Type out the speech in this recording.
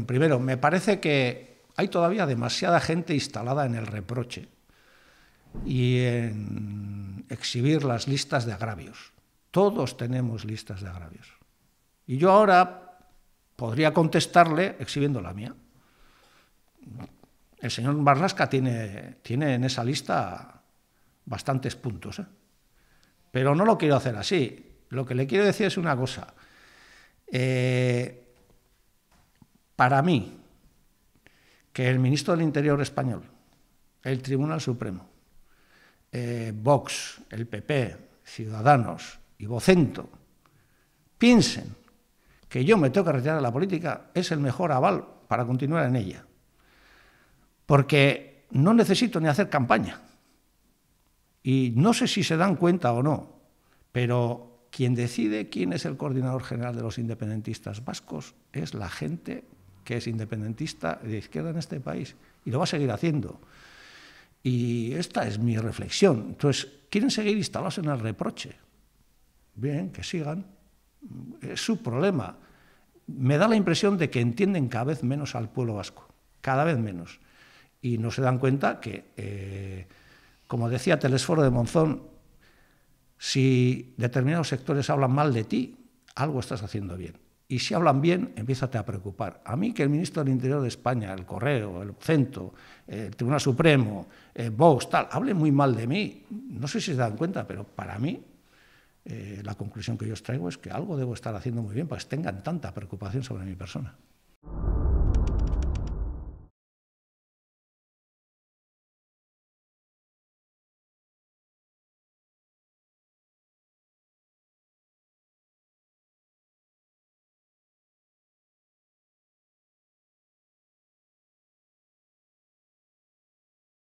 primero, me parece que hay todavía demasiada gente instalada en el reproche y en exhibir las listas de agravios. Todos tenemos listas de agravios. Y yo ahora podría contestarle exhibiendo la mía. El señor Barlasca tiene, tiene en esa lista bastantes puntos. ¿eh? Pero no lo quiero hacer así. Lo que le quiero decir es una cosa. Eh, para mí, que el ministro del Interior español, el Tribunal Supremo, eh, Vox, el PP, Ciudadanos y Bocento piensen que yo me tengo que retirar de la política es el mejor aval para continuar en ella. Porque no necesito ni hacer campaña. Y no sé si se dan cuenta o no, pero quien decide quién es el coordinador general de los independentistas vascos es la gente que es independentista de izquierda en este país y lo va a seguir haciendo. Y esta es mi reflexión. Entonces, quieren seguir instalados en el reproche. Bien, que sigan. Es su problema. Me da la impresión de que entienden cada vez menos al pueblo vasco, cada vez menos. Y no se dan cuenta que, eh, como decía Telesforo de Monzón, si determinados sectores hablan mal de ti, algo estás haciendo bien y si hablan bien, empízate a preocupar. A mí que el ministro del Interior de España, el Correo, el Centro, el Tribunal Supremo, eh, Vox, tal, hablen muy mal de mí, no sé si se dan cuenta, pero para mí eh, la conclusión que yo os traigo es que algo debo estar haciendo muy bien para que tengan tanta preocupación sobre mi persona.